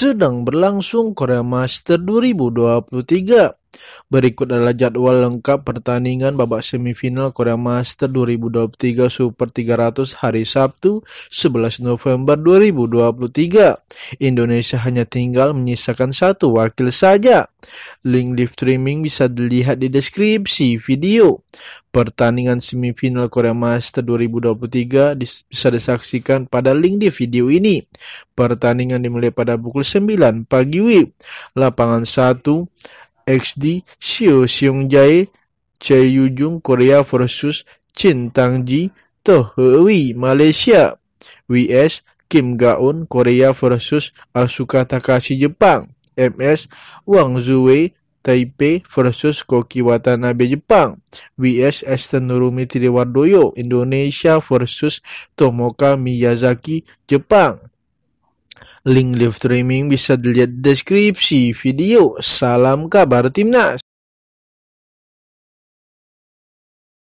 sedang berlangsung Korea Master 2023. Berikut adalah jadwal lengkap pertandingan babak semifinal Korea Master 2023 Super 300 hari Sabtu 11 November 2023. Indonesia hanya tinggal menyisakan satu wakil saja. Link live streaming bisa dilihat di deskripsi video. Pertandingan semifinal Korea Master 2023 bisa disaksikan pada link di video ini. Pertandingan dimulai pada pukul 9 pagi WIB. Lapangan 1 XD Xiu Xiong jae Che jung Korea versus Chin Tang-ji Toh Hui Malaysia VS Kim Gaun Korea versus Asuka Takashi Jepang MS Wang Zuwei Taipei versus Koki Watanabe Jepang vs Estenurumi Rumi Triwardoyo Indonesia versus Tomoka Miyazaki Jepang Link live streaming bisa dilihat deskripsi video. Salam kabar timnas.